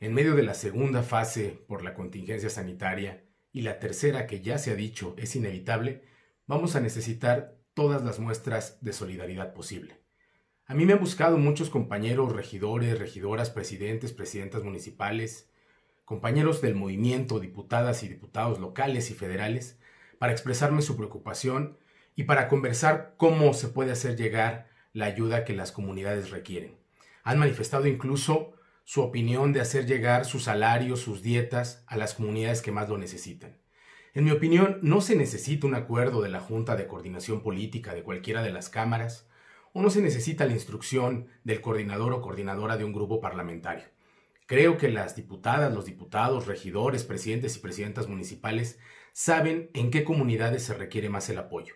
En medio de la segunda fase por la contingencia sanitaria y la tercera que ya se ha dicho es inevitable, vamos a necesitar todas las muestras de solidaridad posible. A mí me han buscado muchos compañeros regidores, regidoras, presidentes, presidentas municipales, compañeros del movimiento, diputadas y diputados locales y federales, para expresarme su preocupación y para conversar cómo se puede hacer llegar la ayuda que las comunidades requieren. Han manifestado incluso su opinión de hacer llegar sus salarios, sus dietas a las comunidades que más lo necesitan. En mi opinión, no se necesita un acuerdo de la Junta de Coordinación Política de cualquiera de las cámaras, o no se necesita la instrucción del coordinador o coordinadora de un grupo parlamentario. Creo que las diputadas, los diputados, regidores, presidentes y presidentas municipales saben en qué comunidades se requiere más el apoyo.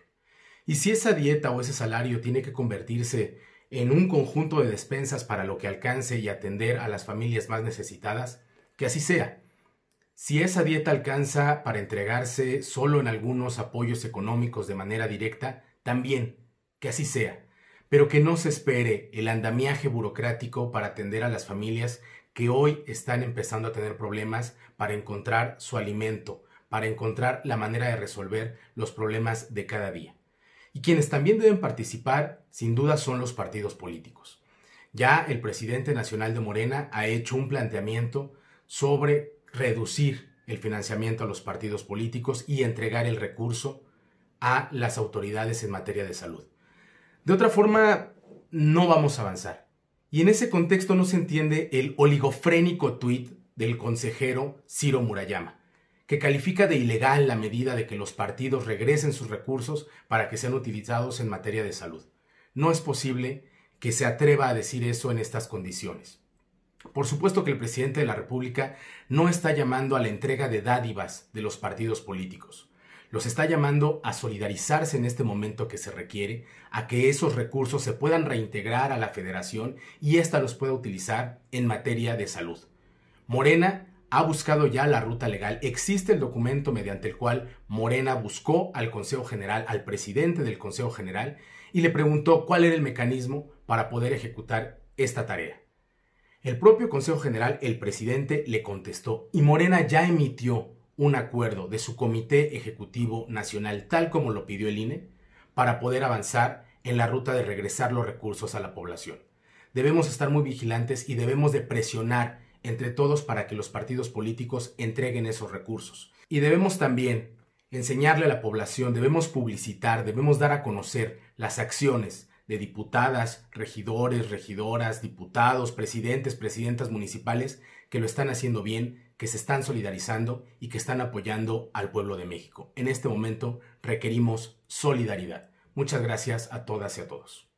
Y si esa dieta o ese salario tiene que convertirse en un conjunto de despensas para lo que alcance y atender a las familias más necesitadas, que así sea. Si esa dieta alcanza para entregarse solo en algunos apoyos económicos de manera directa, también, que así sea, pero que no se espere el andamiaje burocrático para atender a las familias que hoy están empezando a tener problemas para encontrar su alimento, para encontrar la manera de resolver los problemas de cada día. Y quienes también deben participar, sin duda, son los partidos políticos. Ya el presidente nacional de Morena ha hecho un planteamiento sobre reducir el financiamiento a los partidos políticos y entregar el recurso a las autoridades en materia de salud. De otra forma, no vamos a avanzar. Y en ese contexto no se entiende el oligofrénico tuit del consejero Ciro Murayama, califica de ilegal la medida de que los partidos regresen sus recursos para que sean utilizados en materia de salud. No es posible que se atreva a decir eso en estas condiciones. Por supuesto que el presidente de la República no está llamando a la entrega de dádivas de los partidos políticos. Los está llamando a solidarizarse en este momento que se requiere, a que esos recursos se puedan reintegrar a la federación y ésta los pueda utilizar en materia de salud. Morena ha buscado ya la ruta legal. Existe el documento mediante el cual Morena buscó al Consejo General, al presidente del Consejo General, y le preguntó cuál era el mecanismo para poder ejecutar esta tarea. El propio Consejo General, el presidente, le contestó y Morena ya emitió un acuerdo de su Comité Ejecutivo Nacional, tal como lo pidió el INE, para poder avanzar en la ruta de regresar los recursos a la población. Debemos estar muy vigilantes y debemos de presionar entre todos para que los partidos políticos entreguen esos recursos. Y debemos también enseñarle a la población, debemos publicitar, debemos dar a conocer las acciones de diputadas, regidores, regidoras, diputados, presidentes, presidentas municipales que lo están haciendo bien, que se están solidarizando y que están apoyando al pueblo de México. En este momento requerimos solidaridad. Muchas gracias a todas y a todos.